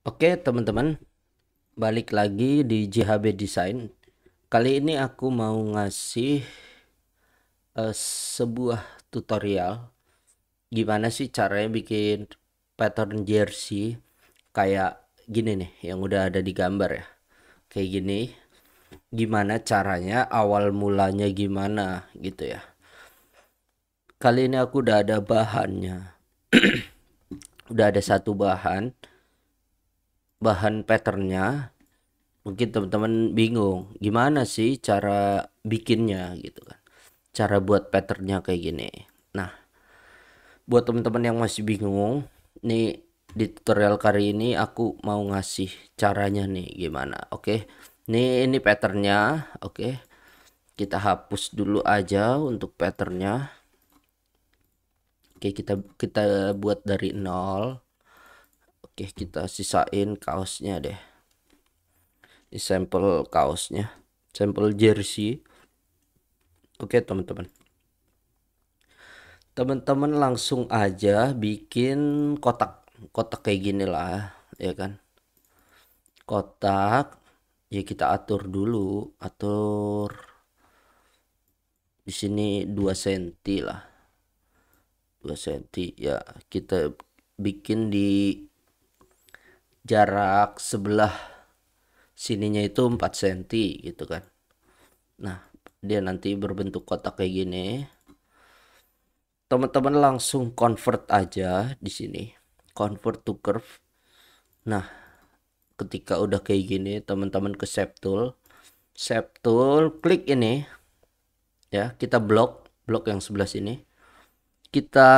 Oke teman-teman, balik lagi di JHB Design. Kali ini aku mau ngasih uh, sebuah tutorial gimana sih caranya bikin pattern jersey kayak gini nih yang udah ada di gambar ya. Kayak gini. Gimana caranya awal mulanya gimana gitu ya. Kali ini aku udah ada bahannya. udah ada satu bahan bahan patternnya mungkin teman-teman bingung gimana sih cara bikinnya gitu kan cara buat patternnya kayak gini nah buat teman-teman yang masih bingung nih di tutorial kali ini aku mau ngasih caranya nih gimana oke okay? nih ini patternnya oke okay? kita hapus dulu aja untuk patternnya oke okay, kita kita buat dari nol Oke, kita sisain kaosnya deh. Ini sampel kaosnya, sampel jersey. Oke, teman-teman. Teman-teman langsung aja bikin kotak. Kotak kayak gini lah, ya kan? Kotak ya kita atur dulu, atur di sini 2 cm lah. 2 cm ya kita bikin di jarak sebelah sininya itu 4 cm gitu kan nah dia nanti berbentuk kotak kayak gini teman-teman langsung convert aja di sini convert to curve nah ketika udah kayak gini teman-teman ke shape tool shape tool klik ini ya kita blok blok yang sebelah sini kita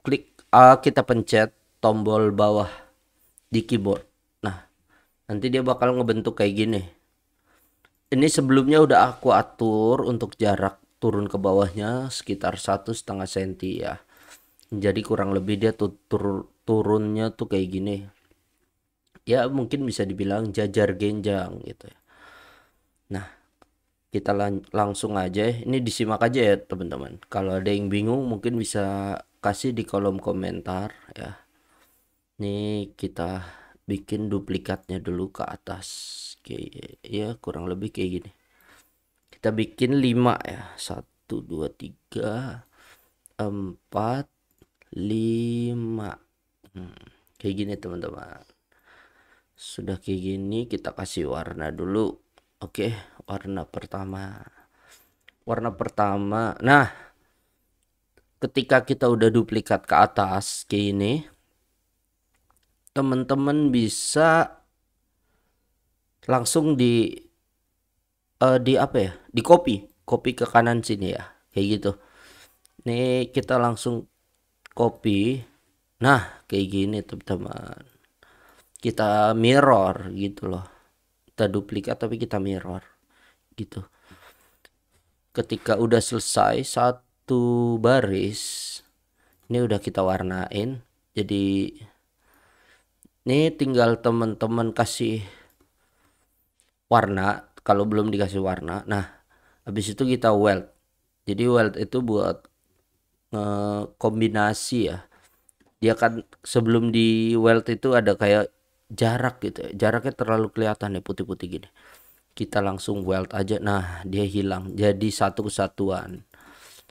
klik uh, kita pencet tombol bawah di keyboard. Nah, nanti dia bakal ngebentuk kayak gini. Ini sebelumnya udah aku atur untuk jarak turun ke bawahnya sekitar satu setengah senti ya. Jadi kurang lebih dia tuh tur turunnya tuh kayak gini. Ya mungkin bisa dibilang jajar genjang gitu ya. Nah, kita lang langsung aja ini disimak aja ya teman-teman kalau ada yang bingung mungkin bisa kasih di kolom komentar ya ini kita bikin duplikatnya dulu ke atas kayak ya kurang lebih kayak gini kita bikin 5 ya 1 2 3 4 5 hmm, kayak gini teman-teman sudah kayak gini kita kasih warna dulu oke warna pertama warna pertama nah ketika kita udah duplikat ke atas kayak ini teman-teman bisa langsung di uh, di apa ya di copy copy ke kanan sini ya kayak gitu nih kita langsung copy nah kayak gini teman-teman kita mirror gitu loh kita duplikat tapi kita mirror gitu ketika udah selesai satu baris ini udah kita warnain jadi ini tinggal teman-teman kasih warna kalau belum dikasih warna. Nah, habis itu kita weld. Jadi weld itu buat kombinasi ya. Dia kan sebelum di weld itu ada kayak jarak gitu. Ya. Jaraknya terlalu kelihatan ya putih-putih gini. Kita langsung weld aja. Nah, dia hilang. Jadi satu kesatuan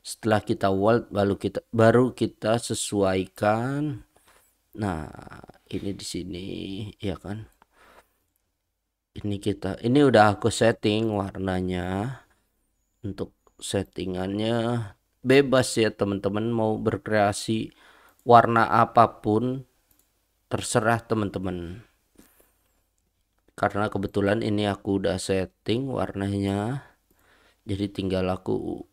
setelah kita weld baru kita baru kita sesuaikan nah ini di sini ya kan ini kita ini udah aku setting warnanya untuk settingannya bebas ya teman-teman mau berkreasi warna apapun terserah teman-teman karena kebetulan ini aku udah setting warnanya jadi tinggal aku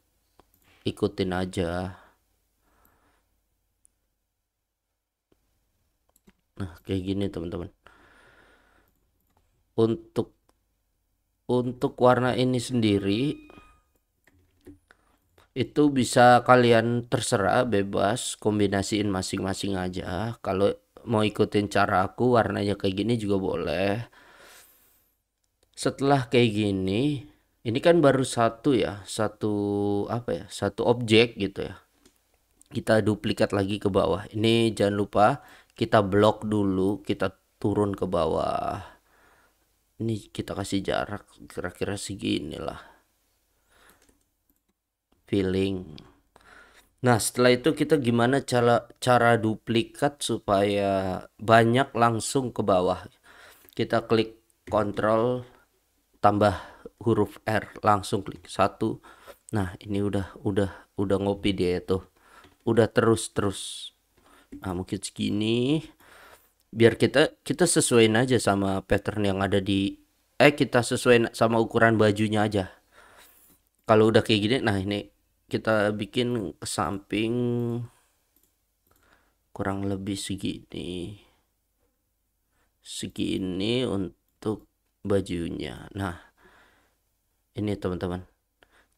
ikutin aja nah kayak gini teman-teman untuk untuk warna ini sendiri itu bisa kalian terserah bebas kombinasiin masing-masing aja kalau mau ikutin cara aku warnanya kayak gini juga boleh setelah kayak gini ini kan baru satu ya satu apa ya satu objek gitu ya kita duplikat lagi ke bawah ini jangan lupa kita blok dulu kita turun ke bawah ini kita kasih jarak kira-kira segini lah feeling nah setelah itu kita gimana cara cara duplikat supaya banyak langsung ke bawah kita klik kontrol tambah huruf R langsung klik satu nah ini udah udah udah ngopi dia itu. udah terus terus nah, mungkin segini biar kita kita sesuaiin aja sama pattern yang ada di eh kita sesuaiin sama ukuran bajunya aja kalau udah kayak gini nah ini kita bikin ke samping kurang lebih segini segini untuk bajunya nah ini teman-teman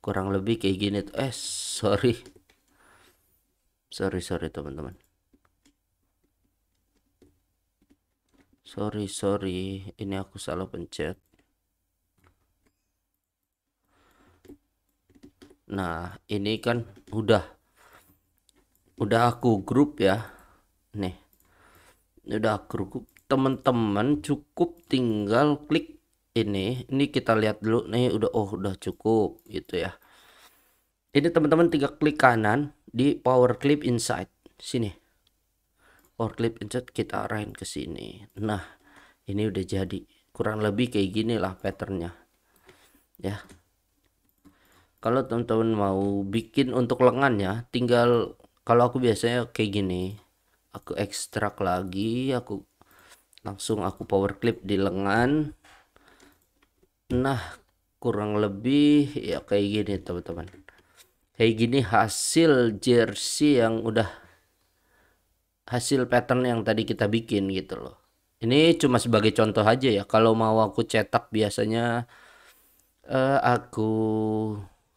kurang lebih kayak gini eh sorry sorry sorry teman-teman sorry sorry ini aku salah pencet nah ini kan udah udah aku grup ya nih udah aku grup teman-teman cukup tinggal klik ini ini kita lihat dulu nih udah oh udah cukup gitu ya ini teman-teman tinggal klik kanan di power clip inside sini Power clip insert kita arahin ke sini nah ini udah jadi kurang lebih kayak gini lah patternnya ya kalau teman-teman mau bikin untuk lengannya tinggal kalau aku biasanya kayak gini aku ekstrak lagi aku langsung aku power clip di lengan nah kurang lebih ya kayak gini teman-teman kayak gini hasil jersey yang udah hasil pattern yang tadi kita bikin gitu loh ini cuma sebagai contoh aja ya kalau mau aku cetak biasanya uh, aku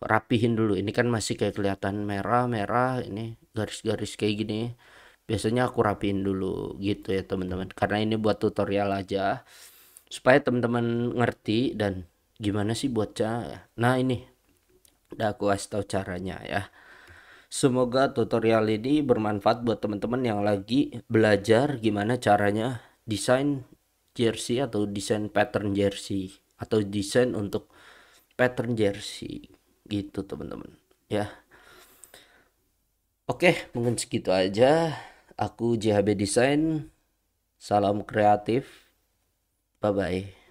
rapihin dulu ini kan masih kayak kelihatan merah merah ini garis-garis kayak gini biasanya aku rapihin dulu gitu ya teman-teman karena ini buat tutorial aja supaya teman-teman ngerti dan gimana sih buat nah ini udah aku kasih tahu caranya ya Semoga tutorial ini bermanfaat buat teman-teman yang lagi belajar gimana caranya desain jersey atau desain pattern jersey atau desain untuk pattern jersey gitu teman-teman ya. Oke, mungkin segitu aja. Aku JHB Design. Salam kreatif. Bye bye.